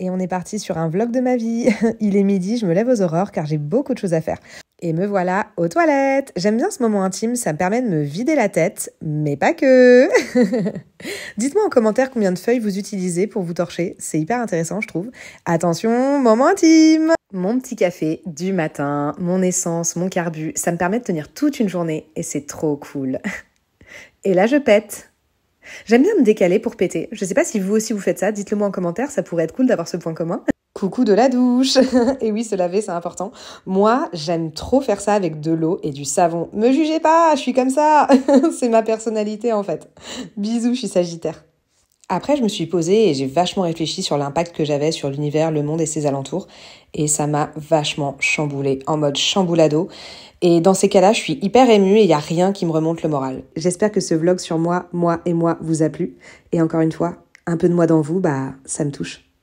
Et on est parti sur un vlog de ma vie. Il est midi, je me lève aux aurores car j'ai beaucoup de choses à faire. Et me voilà aux toilettes. J'aime bien ce moment intime, ça me permet de me vider la tête, mais pas que. Dites-moi en commentaire combien de feuilles vous utilisez pour vous torcher, c'est hyper intéressant je trouve. Attention, moment intime. Mon petit café du matin, mon essence, mon carbu, ça me permet de tenir toute une journée et c'est trop cool. Et là je pète. J'aime bien me décaler pour péter. Je sais pas si vous aussi vous faites ça, dites-le moi en commentaire, ça pourrait être cool d'avoir ce point commun. Coucou de la douche Et oui, se laver, c'est important. Moi, j'aime trop faire ça avec de l'eau et du savon. Me jugez pas, je suis comme ça C'est ma personnalité en fait. Bisous, je suis sagittaire. Après, je me suis posée et j'ai vachement réfléchi sur l'impact que j'avais sur l'univers, le monde et ses alentours. Et ça m'a vachement chamboulé, en mode chamboulado. Et dans ces cas-là, je suis hyper émue et il n'y a rien qui me remonte le moral. J'espère que ce vlog sur moi, moi et moi vous a plu. Et encore une fois, un peu de moi dans vous, bah, ça me touche.